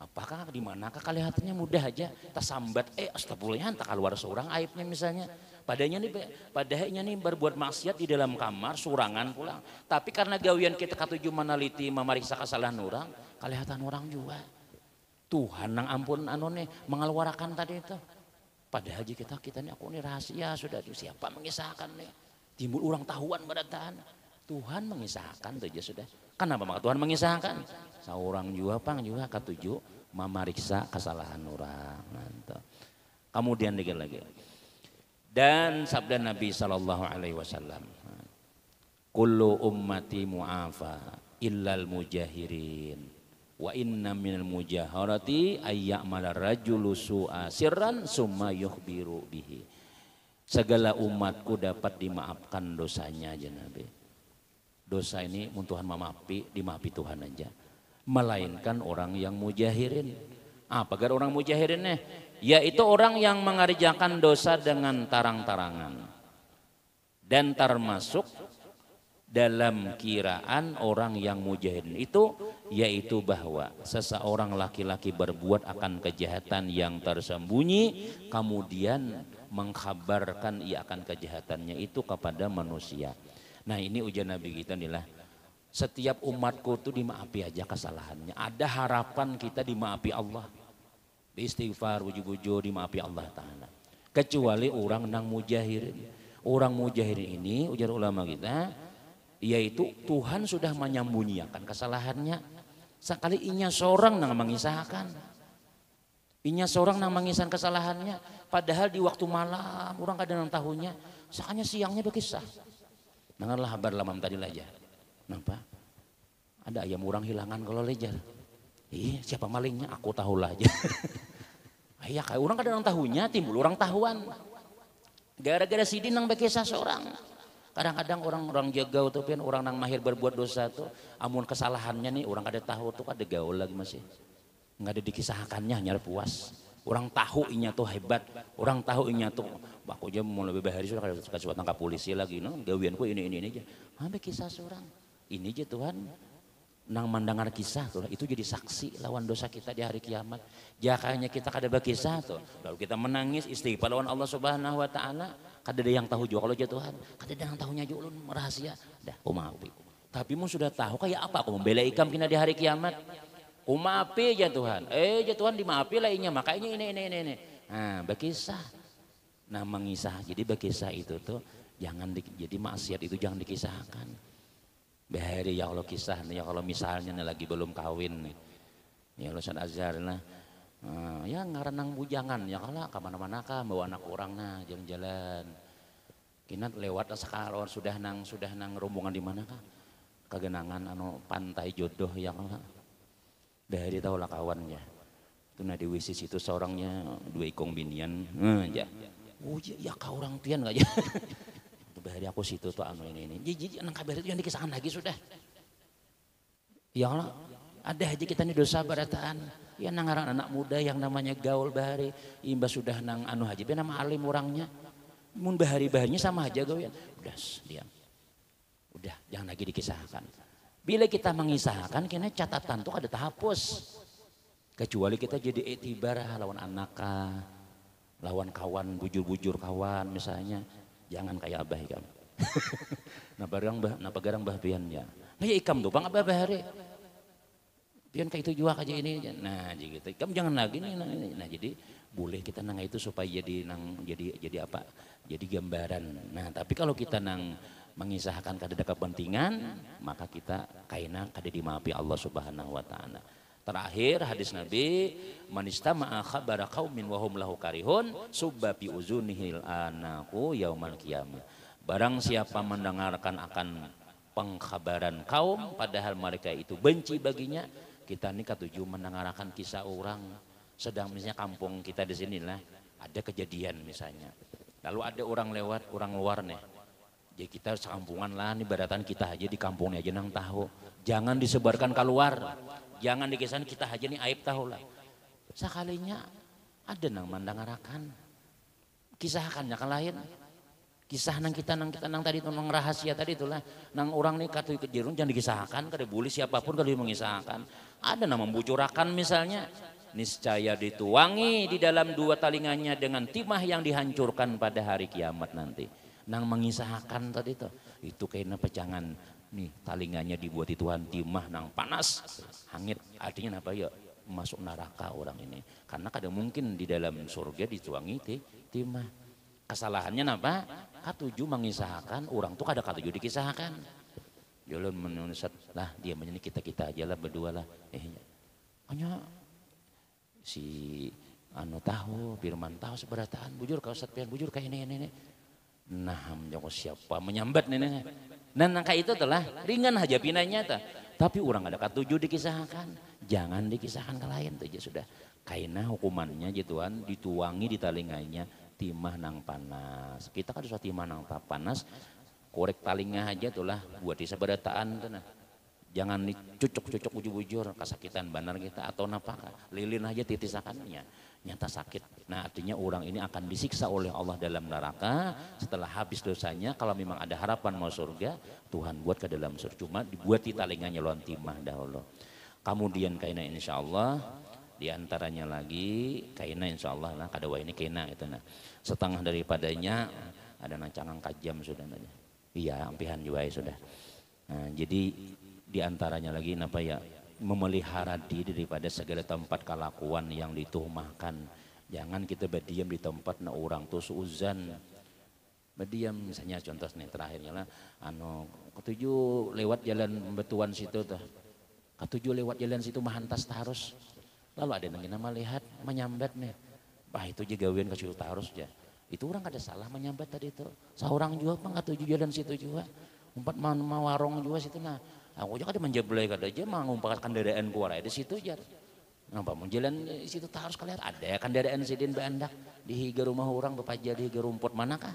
Apakah di manakah kelihatannya mudah aja tersambat eh astagfirullah tak keluar seorang aibnya misalnya padanya nih padahnya nih berbuat maksiat di dalam kamar surangan pulang tapi karena gawian kita katuju meneliti memeriksa kesalahan orang kelihatan orang juga Tuhan nang ampun anone mengeluarkan tadi itu. Pada haji kita kita ini aku ini rahasia sudah itu siapa mengisahkan nih timbul orang tahuan pada Tuhan mengisahkan tuh aja sudah. Kenapa maka Tuhan mengisahkan? Seorang jua pang jua katuju memeriksa kesalahan orang. nanti Kemudian dikit lagi. Dan sabda Nabi Shallallahu Alaihi Wasallam, kullu ummati mu'afa illal mujahirin wa inna minal mujaharati ayak rajulu su'a sirran summa yukhbiru bihi segala umatku dapat dimaafkan dosanya aja Nabi dosa ini Tuhan memaafi dimaafi Tuhan aja melainkan orang yang mujahirin apa ah, orang mujahirin nih yaitu orang yang mengerjakan dosa dengan tarang-tarangan dan termasuk dalam kiraan orang yang mujahidin itu yaitu bahwa seseorang laki-laki berbuat akan kejahatan yang tersembunyi kemudian mengkhabarkan ia akan kejahatannya itu kepada manusia. Nah ini ujian Nabi kita inilah setiap umatku itu dimaafi aja kesalahannya. Ada harapan kita dimaafi Allah. Istighfar, wujud-wujud dimaafi Allah Ta'ala. Kecuali orang nang mujahir. Orang mujahir ini ujar ulama kita yaitu Tuhan sudah menyembunyikan kesalahannya sekali inya seorang nang mengisahkan inya seorang nang mengisahkan kesalahannya padahal di waktu malam orang kadang tahunya sakanya siangnya berkisah nanganlah habar lamam tadi aja kenapa ada ayam orang hilangan kalau lejar iya siapa malingnya? Aku tahulah aja. Ayah, kayak orang kadang tahunya timbul orang tahuan. Gara-gara sidin yang berkisah seorang. Kadang-kadang orang-orang jaga tuh pian orang nang mahir berbuat dosa tuh amun kesalahannya nih orang kada tahu tuh kada gaul lagi masih. Enggak ada dikisahkannya nyari puas. Orang tahu inya tuh hebat, orang tahu inya tuh baku aja mau lebih bahari sudah kada suka tangkap polisi lagi no nah, gawianku ini ini ini aja. Ambe kisah seorang. Ini aja Tuhan nang mendengar kisah tuh itu jadi saksi lawan dosa kita di hari kiamat. Jakanya kita kada berkisah tuh. Lalu kita menangis istighfar lawan Allah Subhanahu wa taala kada ada yang tahu juga kalau jatuhan kada ada yang tahunya juga ulun rahasia dah umapi tapi mu sudah tahu kayak apa aku membela ikam kena di hari kiamat umapi jatuhan eh jatuhan lah inya, makanya ini ini ini ini nah berkisah nah mengisah jadi berkisah itu tuh jangan di, jadi maksiat itu jangan dikisahkan bahari ya Allah kisah ya kalau misalnya lagi belum kawin nih ya Allah Azhar nah Uh, ya renang bujangan ya kalau kemana mana-mana bawa anak orang nah jalan-jalan. Kina lewat sekarang oh, sudah nang sudah nang rombongan di mana kah? Kagenangan anu pantai jodoh ya kala. Dari tahu lah kawannya. Tuna di wisis itu seorangnya dua ikong binian. Eh, ya. Oh ya, ya kau orang tian gak ya. dari aku situ tuh anu ini ini. Jadi nang kabar itu yang dikisahkan lagi sudah. Ya Allah, ada aja kita ini dosa barataan ya nang anak, muda yang namanya gaul bahari imba sudah nang anu haji be nama alim orangnya mun bahari bahannya sama aja gawian udah diam udah jangan lagi dikisahkan bila kita mengisahkan kena catatan tuh ada tahapus kecuali kita jadi etibar ah, lawan anaka lawan kawan bujur-bujur kawan misalnya jangan kayak abah ikam nah barang bah nah pegarang bah pian ya nah ya ikam tuh bang abah bahari pian kayak itu juga aja ini nah jadi gitu kamu jangan lagi nih nah, nah jadi boleh kita nang itu supaya jadi nang jadi jadi apa jadi gambaran nah tapi kalau kita nang mengisahkan kada kepentingan maka kita kaina kada dimaafi Allah Subhanahu wa taala Terakhir hadis Nabi manistama'a khabara qaumin wa hum lahu karihun subba bi uzunihil anaku yaumal qiyamah. Barang siapa mendengarkan akan pengkhabaran kaum padahal mereka itu benci baginya kita ini ketujuh mendengarkan kisah orang sedang misalnya kampung kita di sini lah ada kejadian misalnya lalu ada orang lewat orang luar nih jadi ya kita sekampungan lah nih baratan kita aja di kampungnya aja nang tahu jangan disebarkan keluar jangan dikisahkan kita aja nih aib tahu lah sekalinya ada nang mendengarkan kisahkannya kan lain kisah nang kita nang kita nang tadi itu nang rahasia tadi itulah nang orang nih katu kejerun jangan dikisahkan kada boleh siapapun kalau mengisahkan ada nama bucurakan misalnya. Niscaya dituangi di dalam dua talinganya dengan timah yang dihancurkan pada hari kiamat nanti. Nang mengisahkan tadi itu. Itu kayaknya pecangan. Nih talinganya dibuat di Tuhan timah nang panas. Hangit. Artinya apa ya? Masuk neraka orang ini. Karena kadang mungkin di dalam surga dituangi timah. Kesalahannya apa? Katuju mengisahkan orang tuh kadang katuju dikisahkan dulu menurut lah dia menyanyi kita kita aja lah berdua lah eh hanya si anu tahu firman tahu seberataan bujur kalau Ustaz bujur kayak ini ini, ini. nah menyangkut siapa menyambat nih dan nangka nah, itu telah ringan aja pinanya ta. tapi orang ada kata tujuh dikisahkan jangan dikisahkan ke lain tuh ya sudah kaina hukumannya jituan ya dituangi di telinganya timah nang panas kita kan sudah timah nang panas korek talingnya aja tuh lah buat di berataan tuh nah jangan cucuk-cucuk ujur-ujur kesakitan benar kita atau napa lilin aja titisakannya nyata sakit nah artinya orang ini akan disiksa oleh Allah dalam neraka setelah habis dosanya kalau memang ada harapan mau surga Tuhan buat ke dalam surga cuma dibuat di luan timah dahulu kemudian kaina insya Allah diantaranya lagi kaina insya Allah nah kadawa ini kaina itu nah setengah daripadanya ada nancangan kajam sudah nanya Iya, ampihan juga ya sudah. Nah, jadi diantaranya lagi apa ya memelihara diri daripada segala tempat kelakuan yang dituhmahkan. Jangan kita berdiam di tempat na orang tuh suzan. Berdiam misalnya contoh nih terakhirnya lah anu ketujuh lewat jalan betuan situ tuh. Ketujuh lewat jalan situ mahantas tarus. Lalu ada yang nama lihat menyambat nih. Bah itu juga gawean kecil tarus ya. Itu orang kada salah menyambat tadi itu. Seorang juga, apa nggak tujuh jalan situ juga, empat Umpat warung juga situ nah. Aku juga kada menjablay kada aja mengumpat kendaraan kuara di situ aja, nampak mau jalan situ tak harus kalian ada kendaraan sidin beandak di higa rumah orang bapak jadi higa rumput manakah?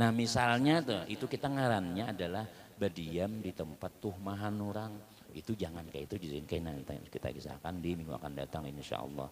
Nah misalnya tuh itu kita ngarannya adalah berdiam di tempat tuh mahan orang itu jangan kayak itu jadi kayak nanti kita kisahkan di minggu akan datang insya Allah.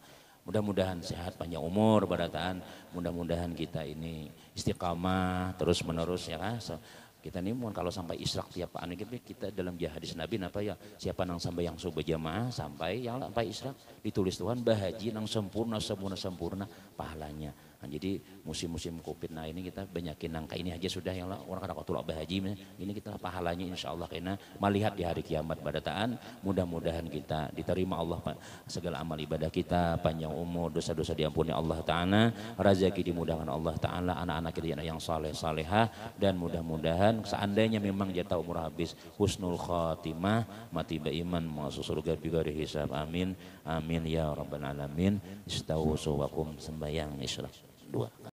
Mudah-mudahan sehat panjang umur berataan. Mudah-mudahan kita ini istiqamah terus menerus ya kan. So, kita ini mohon kalau sampai israk tiap anu kita, gitu, kita dalam hadis Nabi apa ya siapa nang sampai yang subuh jamaah sampai yang sampai israk ditulis Tuhan bahaji nang sempurna sempurna sempurna pahalanya. Nah, jadi musim-musim covid nah ini kita banyakin nangka ini aja sudah yang orang kata tulak bahaji ini kita pahalanya insya Allah karena melihat di hari kiamat pada taan mudah-mudahan kita diterima Allah segala amal ibadah kita panjang umur dosa-dosa diampuni Allah Ta'ala rezeki dimudahkan Allah Ta'ala anak-anak kita yang saleh saleha dan mudah-mudahan seandainya memang jatah umur habis husnul khatimah mati beriman masuk surga juga dihisab amin amin ya rabbal alamin istighosu wakum sembayang islah dua